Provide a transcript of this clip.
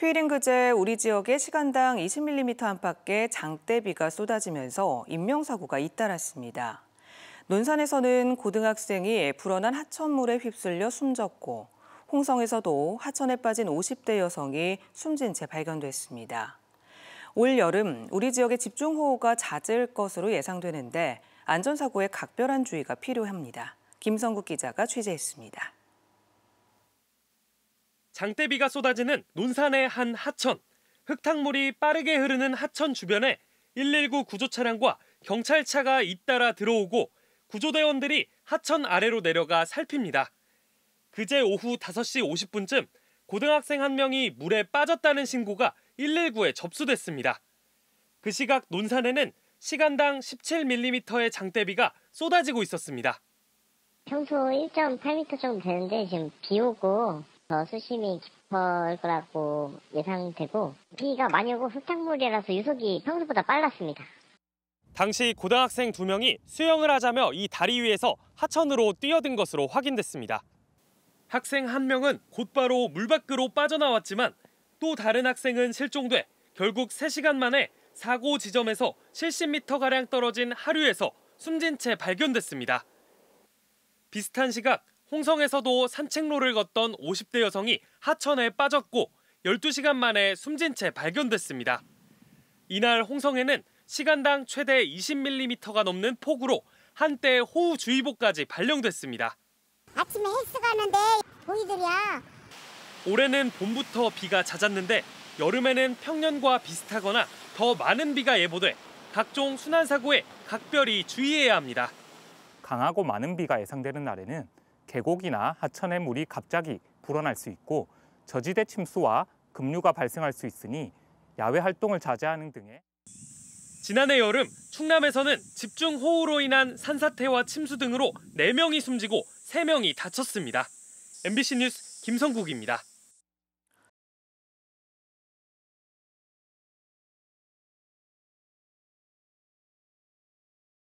휴일인 그제 우리 지역에 시간당 20mm 안팎의 장대비가 쏟아지면서 인명사고가 잇따랐습니다. 논산에서는 고등학생이 불어난 하천물에 휩쓸려 숨졌고 홍성에서도 하천에 빠진 50대 여성이 숨진 채 발견됐습니다. 올 여름 우리 지역에 집중호우가 잦을 것으로 예상되는데 안전사고에 각별한 주의가 필요합니다. 김성국 기자가 취재했습니다. 장대비가 쏟아지는 논산의 한 하천. 흙탕물이 빠르게 흐르는 하천 주변에 119 구조 차량과 경찰차가 잇따라 들어오고 구조대원들이 하천 아래로 내려가 살핍니다. 그제 오후 5시 50분쯤 고등학생 한 명이 물에 빠졌다는 신고가 119에 접수됐습니다. 그 시각 논산에는 시간당 17mm의 장대비가 쏟아지고 있었습니다. 평소 1.8m 정도 되는데 지금 비 오고 더 수심이 깊을 거라고 예상되고 비가 많이 오고 흙탕물이라서 유속이 평소보다 빨랐습니다. 당시 고등학생 두 명이 수영을 하자며 이 다리 위에서 하천으로 뛰어든 것으로 확인됐습니다. 학생 한 명은 곧바로 물 밖으로 빠져나왔지만 또 다른 학생은 실종돼 결국 3시간 만에 사고 지점에서 70m가량 떨어진 하류에서 숨진 채 발견됐습니다. 비슷한 시각 홍성에서도 산책로를 걷던 50대 여성이 하천에 빠졌고 12시간 만에 숨진 채 발견됐습니다. 이날 홍성에는 시간당 최대 20mm가 넘는 폭우로 한때 호우주의보까지 발령됐습니다. 아침에 헬스 가는데 보이더냐. 올해는 봄부터 비가 잦았는데 여름에는 평년과 비슷하거나 더 많은 비가 예보돼 각종 순환 사고에 각별히 주의해야 합니다. 강하고 많은 비가 예상되는 날에는 계곡이나 하천의 물이 갑자기 불어날 수 있고 저지대 침수와 급류가 발생할 수 있으니 야외 활동을 자제하는 등의 지난해 여름 충남에서는 집중 호우로 인한 산사태와 침수 등으로 4명이 숨지고 3명이 다쳤습니다. MBC 뉴스 김성국입니다.